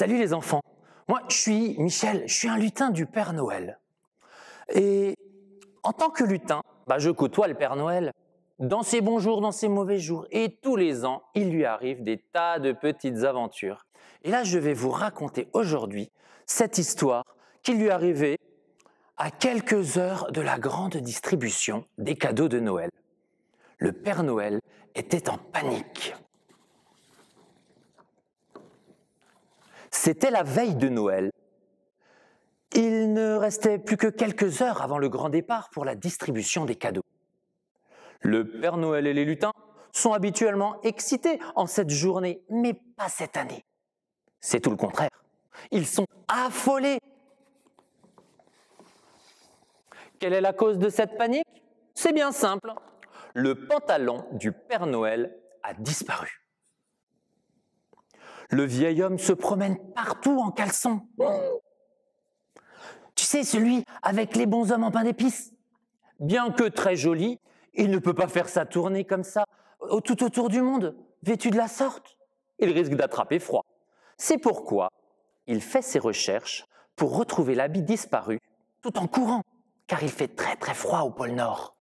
Salut les enfants, moi je suis Michel, je suis un lutin du Père Noël. Et en tant que lutin, bah, je côtoie le Père Noël dans ses bons jours, dans ses mauvais jours. Et tous les ans, il lui arrive des tas de petites aventures. Et là, je vais vous raconter aujourd'hui cette histoire qui lui arrivait à quelques heures de la grande distribution des cadeaux de Noël. Le Père Noël était en panique. C'était la veille de Noël. Il ne restait plus que quelques heures avant le grand départ pour la distribution des cadeaux. Le Père Noël et les lutins sont habituellement excités en cette journée, mais pas cette année. C'est tout le contraire. Ils sont affolés. Quelle est la cause de cette panique C'est bien simple. Le pantalon du Père Noël a disparu. Le vieil homme se promène partout en caleçon. Tu sais, celui avec les bons hommes en pain d'épices. Bien que très joli, il ne peut pas faire sa tournée comme ça, tout autour du monde, vêtu de la sorte. Il risque d'attraper froid. C'est pourquoi il fait ses recherches pour retrouver l'habit disparu tout en courant, car il fait très très froid au pôle Nord.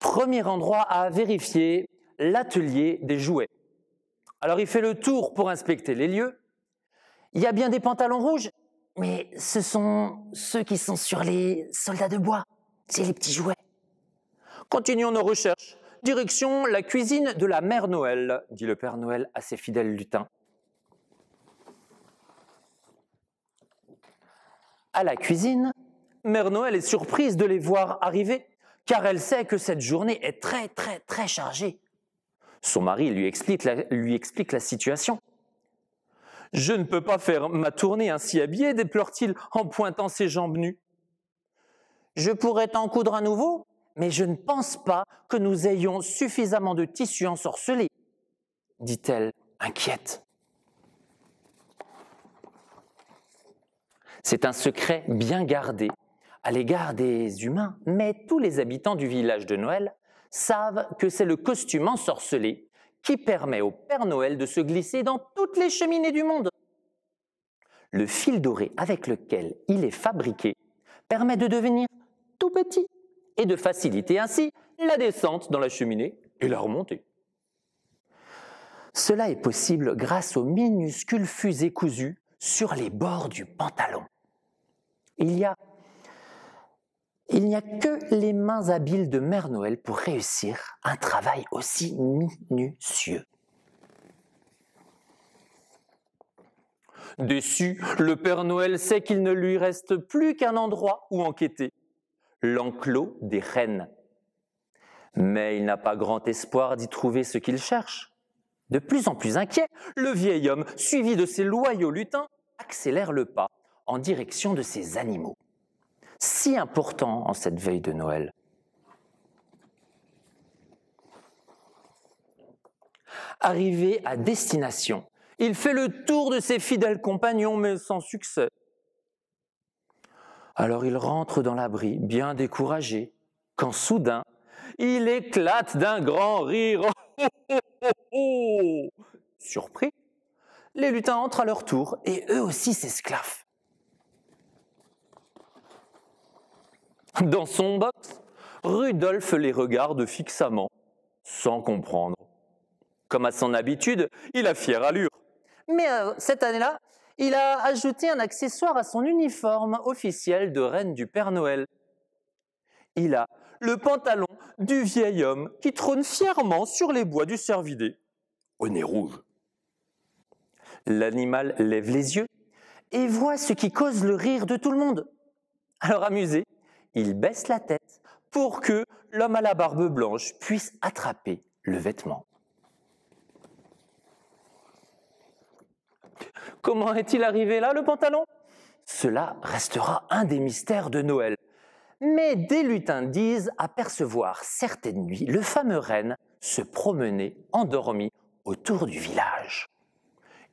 Premier endroit à vérifier, l'atelier des jouets. Alors il fait le tour pour inspecter les lieux. Il y a bien des pantalons rouges, mais ce sont ceux qui sont sur les soldats de bois. C'est les petits jouets. Continuons nos recherches. Direction la cuisine de la mère Noël, dit le Père Noël à ses fidèles lutins. À la cuisine, Mère Noël est surprise de les voir arriver, car elle sait que cette journée est très très très chargée. Son mari lui explique la, lui explique la situation. Je ne peux pas faire ma tournée ainsi habillée, déplore-t-il en pointant ses jambes nues. Je pourrais t'en coudre à nouveau, mais je ne pense pas que nous ayons suffisamment de tissu ensorcelé, dit-elle, inquiète. C'est un secret bien gardé à l'égard des humains, mais tous les habitants du village de Noël savent que c'est le costume ensorcelé qui permet au Père Noël de se glisser dans toutes les cheminées du monde. Le fil doré avec lequel il est fabriqué permet de devenir tout petit et de faciliter ainsi la descente dans la cheminée et la remontée. Cela est possible grâce aux minuscules fusées cousues sur les bords du pantalon. Il y a il n'y a que les mains habiles de Mère Noël pour réussir un travail aussi minutieux. Déçu, le Père Noël sait qu'il ne lui reste plus qu'un endroit où enquêter, l'enclos des rennes. Mais il n'a pas grand espoir d'y trouver ce qu'il cherche. De plus en plus inquiet, le vieil homme, suivi de ses loyaux lutins, accélère le pas en direction de ses animaux si important en cette veille de Noël Arrivé à destination, il fait le tour de ses fidèles compagnons, mais sans succès. Alors il rentre dans l'abri, bien découragé, quand soudain, il éclate d'un grand rire. Oh, oh, oh, Surpris, les lutins entrent à leur tour et eux aussi s'esclavent. Dans son box, Rudolf les regarde fixement, sans comprendre. Comme à son habitude, il a fière allure. Mais euh, cette année-là, il a ajouté un accessoire à son uniforme officiel de reine du Père Noël. Il a le pantalon du vieil homme qui trône fièrement sur les bois du cervidé, au nez rouge. L'animal lève les yeux et voit ce qui cause le rire de tout le monde. Alors amusé, il baisse la tête pour que l'homme à la barbe blanche puisse attraper le vêtement. Comment est-il arrivé là, le pantalon Cela restera un des mystères de Noël. Mais des lutins disent apercevoir certaines nuits le fameux renne se promener endormi autour du village.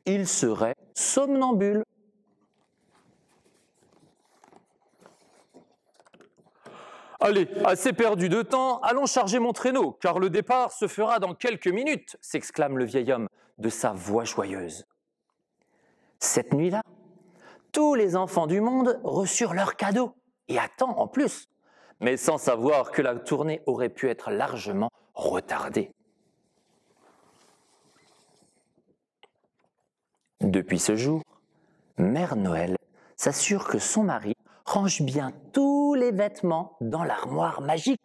Il serait somnambule Allez, assez perdu de temps, allons charger mon traîneau, car le départ se fera dans quelques minutes, s'exclame le vieil homme de sa voix joyeuse. Cette nuit-là, tous les enfants du monde reçurent leurs cadeaux, et à temps en plus, mais sans savoir que la tournée aurait pu être largement retardée. Depuis ce jour, Mère Noël s'assure que son mari range bien tous les vêtements dans l'armoire magique.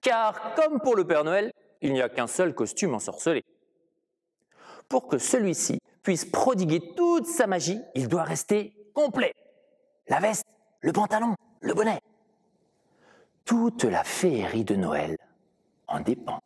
Car, comme pour le Père Noël, il n'y a qu'un seul costume ensorcelé. Pour que celui-ci puisse prodiguer toute sa magie, il doit rester complet. La veste, le pantalon, le bonnet. Toute la féerie de Noël en dépend.